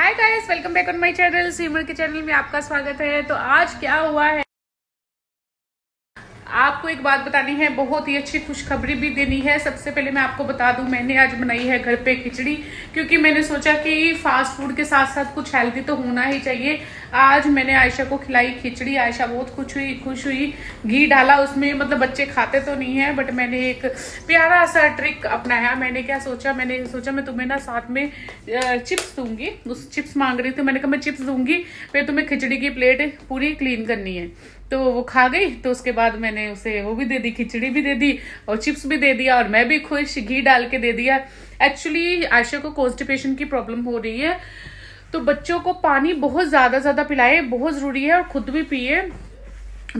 hi guys welcome back on my channel Simar के channel में आपका स्वागत है तो आज क्या हुआ है आपको एक बात बतानी है बहुत ही अच्छी खुशखबरी भी देनी है सबसे पहले मैं आपको बता दूं मैंने आज बनाई है घर पे खिचड़ी क्योंकि मैंने सोचा कि फास्ट फूड के साथ साथ कुछ हेल्दी तो होना ही चाहिए आज मैंने आयशा को खिलाई खिचड़ी आयशा बहुत खुश हुई खुश हुई घी डाला उसमें मतलब बच्चे खाते तो नहीं है बट मैंने एक प्यारा सा ट्रिक अपनाया मैंने क्या सोचा मैंने सोचा मैं तुम्हें ना साथ में चिप्स दूंगी उस चिप्स मांग रही थी मैंने कहा मैं चिप्स दूंगी फिर तुम्हें खिचड़ी की प्लेट पूरी क्लीन करनी है तो वो खा गई तो उसके बाद मैंने उसे वो भी दे दी खिचड़ी भी दे दी और चिप्स भी दे दिया और मैं भी खुश घी डाल के दे दिया एक्चुअली आयशा को कॉन्स्टिपेशन की प्रॉब्लम हो रही है तो बच्चों को पानी बहुत ज़्यादा ज़्यादा पिलाए बहुत ज़रूरी है और खुद भी पिए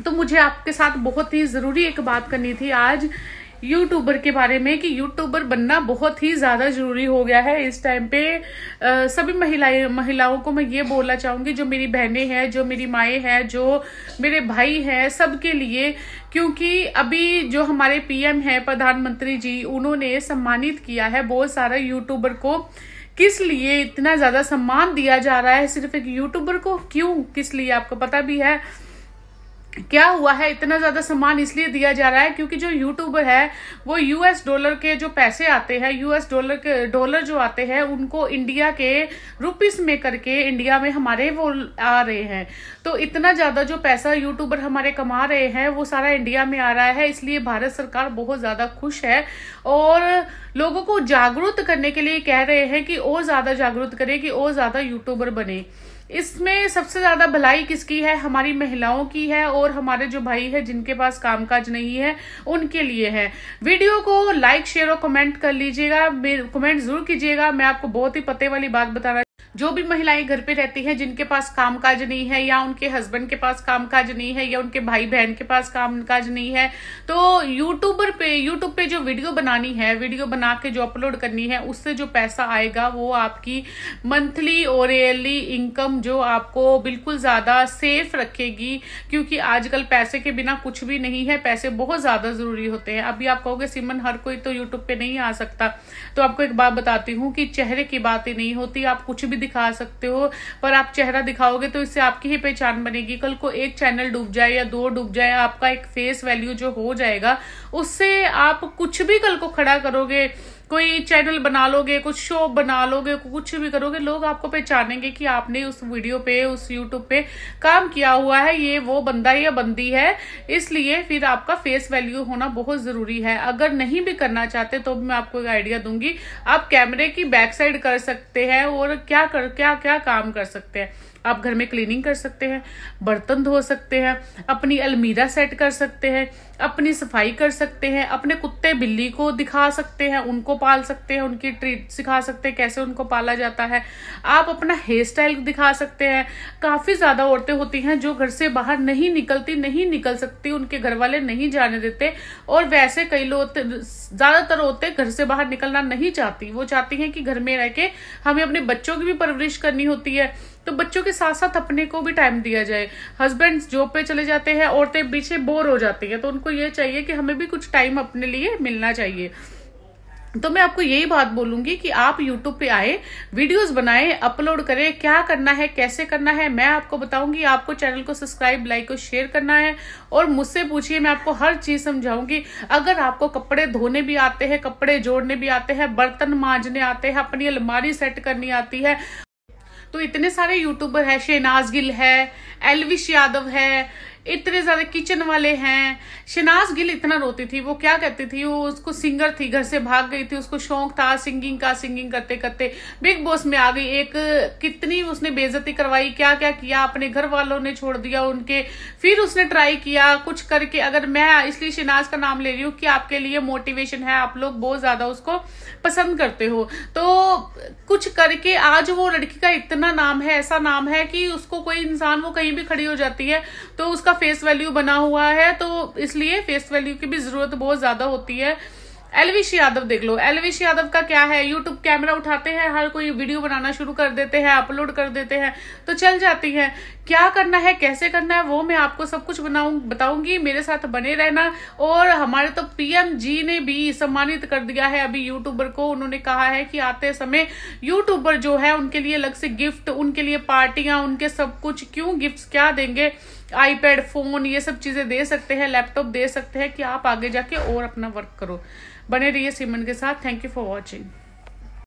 तो मुझे आपके साथ बहुत ही ज़रूरी एक बात करनी थी आज यूट्यूबर के बारे में कि यूट्यूबर बनना बहुत ही ज़्यादा ज़रूरी हो गया है इस टाइम पे आ, सभी महिलाएं महिलाओं को मैं ये बोलना चाहूंगी जो मेरी बहनें हैं जो मेरी माए हैं जो मेरे भाई हैं सबके लिए क्योंकि अभी जो हमारे पीएम हैं प्रधानमंत्री जी उन्होंने सम्मानित किया है बहुत सारा यूट्यूबर को किस लिए इतना ज़्यादा सम्मान दिया जा रहा है सिर्फ एक यूट्यूबर को क्यों किस लिए आपको पता भी है क्या हुआ है इतना ज़्यादा सम्मान इसलिए दिया जा रहा है क्योंकि जो यूट्यूबर है वो यूएस डॉलर के जो पैसे आते हैं यूएस डॉलर के डॉलर जो आते हैं उनको इंडिया के रुपीस में करके इंडिया में हमारे वो आ रहे हैं तो इतना ज़्यादा जो पैसा यूट्यूबर हमारे कमा रहे हैं वो सारा इंडिया में आ रहा है इसलिए भारत सरकार बहुत ज़्यादा खुश है और लोगों को जागरूक करने के लिए कह रहे हैं कि और ज़्यादा जागरूक करें कि और ज़्यादा यूट्यूबर बने इसमें सबसे ज्यादा भलाई किसकी है हमारी महिलाओं की है और हमारे जो भाई है जिनके पास कामकाज नहीं है उनके लिए है वीडियो को लाइक शेयर और कमेंट कर लीजिएगा कमेंट जरूर कीजिएगा मैं आपको बहुत ही पते वाली बात बताना जो भी महिलाएं घर पे रहती हैं जिनके पास कामकाज नहीं है या उनके हस्बैंड के पास कामकाज नहीं है या उनके भाई बहन के पास कामकाज नहीं है तो यूट्यूबर पे यूट्यूब पे जो वीडियो बनानी है वीडियो बना के जो अपलोड करनी है उससे जो पैसा आएगा वो आपकी मंथली और ईयरली इनकम जो आपको बिल्कुल ज़्यादा सेफ रखेगी क्योंकि आजकल पैसे के बिना कुछ भी नहीं है पैसे बहुत ज़्यादा ज़रूरी होते हैं अभी आप कहोगे सिमन हर कोई तो यूट्यूब पे नहीं आ सकता तो आपको एक बात बताती हूँ कि चेहरे की बात ही नहीं होती आप कुछ भी दिखा सकते हो पर आप चेहरा दिखाओगे तो इससे आपकी ही पहचान बनेगी कल को एक चैनल डूब जाए या दो डूब जाए आपका एक फेस वैल्यू जो हो जाएगा उससे आप कुछ भी कल को खड़ा करोगे कोई चैनल बना लोगे कुछ शो बना लोगे कुछ भी करोगे लोग आपको पहचानेंगे कि आपने उस वीडियो पे उस यूट्यूब पे काम किया हुआ है ये वो बंदा या बंदी है इसलिए फिर आपका फेस वैल्यू होना बहुत जरूरी है अगर नहीं भी करना चाहते तो मैं आपको एक आइडिया दूंगी आप कैमरे की बैक साइड कर सकते हैं और क्या कर क्या क्या काम कर सकते हैं आप घर में क्लीनिंग कर सकते हैं बर्तन धो सकते हैं अपनी अलमीरा सेट कर सकते हैं अपनी सफाई कर सकते हैं अपने कुत्ते बिल्ली को दिखा सकते हैं उनको पाल सकते हैं उनकी ट्रीट सिखा सकते हैं कैसे उनको पाला जाता है आप अपना हेयर स्टाइल दिखा सकते हैं काफ़ी ज़्यादा औरतें होती हैं जो घर से बाहर नहीं निकलती नहीं निकल सकती उनके घर वाले नहीं जाने देते और वैसे कई लोग ज़्यादातर औरतें घर से बाहर निकलना नहीं चाहती वो चाहती हैं कि घर में रह के हमें अपने बच्चों की भी परवरिश करनी होती है तो बच्चों के साथ साथ अपने को भी टाइम दिया जाए हस्बैंड जॉब पे चले जाते हैं औरतें पीछे बोर हो जाती हैं तो उनको ये चाहिए कि हमें भी कुछ टाइम अपने लिए मिलना चाहिए तो मैं आपको यही बात बोलूंगी कि आप YouTube पे आए वीडियोस बनाए अपलोड करें क्या करना है कैसे करना है मैं आपको बताऊंगी आपको चैनल को सब्सक्राइब लाइक और शेयर करना है और मुझसे पूछिए मैं आपको हर चीज समझाऊंगी अगर आपको कपड़े धोने भी आते हैं कपड़े जोड़ने भी आते हैं बर्तन मांजने आते हैं अपनी अलमारी सेट करनी आती है तो इतने सारे यूट्यूबर है शेनाज गिल है एलविश यादव है इतने ज्यादा किचन वाले हैं शनाज गिल इतना रोती थी वो क्या कहती थी वो उसको सिंगर थी घर से भाग गई थी उसको शौक था सिंगिंग का सिंगिंग करते करते बिग बॉस में आ गई एक कितनी उसने बेजती करवाई क्या क्या किया अपने घर वालों ने छोड़ दिया उनके फिर उसने ट्राई किया कुछ करके अगर मैं इसलिए शिनाज का नाम ले रही हूँ कि आपके लिए मोटिवेशन है आप लोग बहुत ज्यादा उसको पसंद करते हो तो कुछ करके आज वो लड़की का इतना नाम है ऐसा नाम है कि उसको कोई इंसान वो कहीं भी खड़ी हो जाती है तो उसका उसका फेस वैल्यू बना हुआ है तो इसलिए फेस वैल्यू की भी जरूरत बहुत ज्यादा होती है एलविश यादव देख लो एलविश यादव का क्या है यूट्यूब कैमरा उठाते हैं हर कोई वीडियो बनाना शुरू कर देते हैं अपलोड कर देते हैं तो चल जाती है क्या करना है कैसे करना है वो मैं आपको सब कुछ बनाऊ बताऊंगी मेरे साथ बने रहना और हमारे तो पीएम जी ने भी सम्मानित कर दिया है अभी यूट्यूबर को उन्होंने कहा है कि आते समय यूट्यूबर जो है उनके लिए अलग से गिफ्ट उनके लिए पार्टियां उनके सब कुछ क्यों गिफ्ट क्या देंगे आईपैड फोन ये सब चीज़ें दे सकते हैं लैपटॉप दे सकते हैं कि आप आगे जाके और अपना वर्क करो बने रहिए सीमन के साथ थैंक यू फॉर वॉचिंग